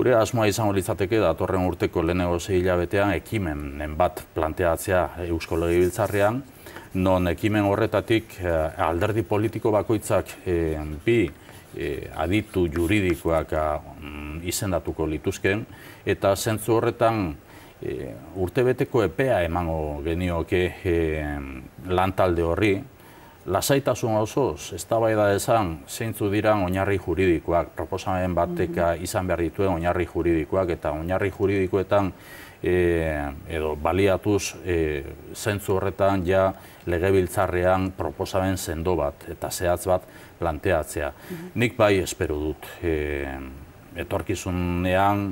Gure asmoa izango litzateke datorren urteko lehen sei hilabetean ekimenen bat planteatzea Eusko legibiltzarrean. non ekimen horretatik eh, alderdi politiko bakoitzak eh, bi eh, aditu juridikoak ah, mm, izendatuko lituzken, eta zentzu horretan urtebeteko epea emango genioke lantalde horri, lasaitasun osoz, ez da bai da zeintzu dira oinarri juridikoak, proposamen bateka mhm. izan behar dituen oinarri juridikoak, eta oinarri juridikoetan eh, edo baliatuz e, horretan ja legebiltzarrean proposamen sendo bat eta zehatz bat planteatzea. Mhm. Nik bai espero dut eh, etorkizunean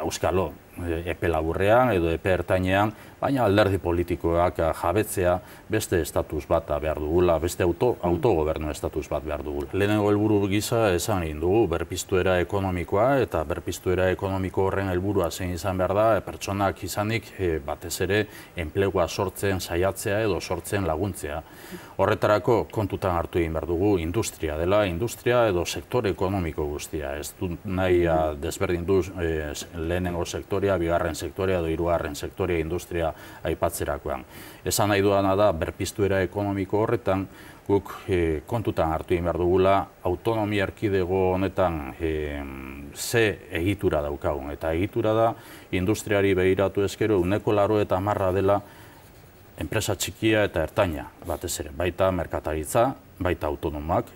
euskalo mm, epe laburrean edo epe ertainean, baina alderdi politikoak eh, jabetzea beste estatus bat behar dugula, beste autogobernu estatus bat behar dugula. Lehenengo helburu gisa esan egin dugu, berpiztuera ekonomikoa eta berpiztuera ekonomiko horren helburua zein izan behar da, eh, pertsonak izanik eh, batez ere enplegua sortzen saiatzea edo sortzen laguntzea. Horretarako kontutan hartu egin behar dugu industria dela, industria edo sektor ekonomiko guztia. Ez du nahi desberdin du lehenengo sektor sektorea, bigarren sektorea edo hirugarren sektorea industria aipatzerakoan. Esan nahi dudana da berpiztuera ekonomiko horretan guk e, kontutan hartu egin behar dugula autonomia erkidego honetan e, ze egitura daukagun. Eta egitura da industriari behiratu ezkero uneko laro eta marra dela enpresa txikia eta ertaina batez ere. Baita merkataritza, baita autonomak,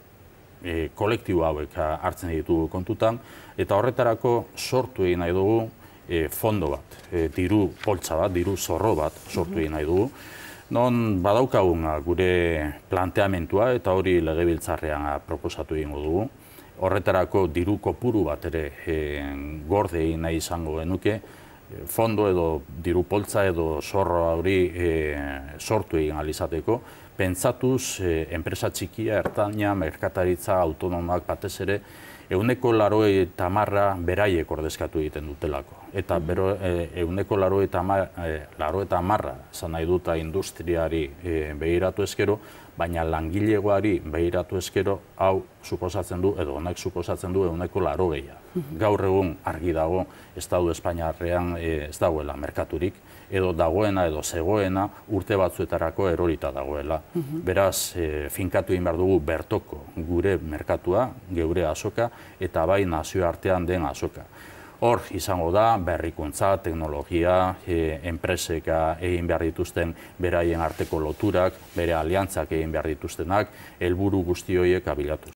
e, eh, kolektibo hauek hartzen ditugu kontutan, eta horretarako sortu egin nahi dugu E, fondo bat, e, diru poltsa bat, diru zorro bat sortu egin nahi dugu. Non badaukagun gure planteamentua eta hori legebiltzarrean proposatu egingo dugu. Horretarako diru kopuru bat ere e, gorde egin nahi izango genuke, fondo edo diru poltza edo zorro hori e, sortu egin alizateko, pentsatuz eh, enpresa txikia, ertaina, merkataritza, autonomak batez ere, euneko laro eta marra beraiek ordezkatu egiten dutelako. Eta mm-hmm. bero, e, euneko laro eta marra, e, nahi duta industriari e, behiratu ezkero, baina langilegoari behiratu ezkero, hau suposatzen du, edo honek suposatzen du, eguneko laro gehiago. Mhm. Gaur egun argi dago, estatu Espainiarrean eh, ez dagoela merkaturik, edo dagoena edo zegoena urte batzuetarako erorita dagoela. Mhm. Beraz, eh, finkatu egin behar dugu bertoko gure merkatua, geure azoka, eta bai nazioartean den azoka. Hor, izango da, berrikuntza, teknologia, e, enpreseka egin behar dituzten beraien arteko loturak, bere aliantzak egin behar dituztenak, elburu guztioiek abilatuz.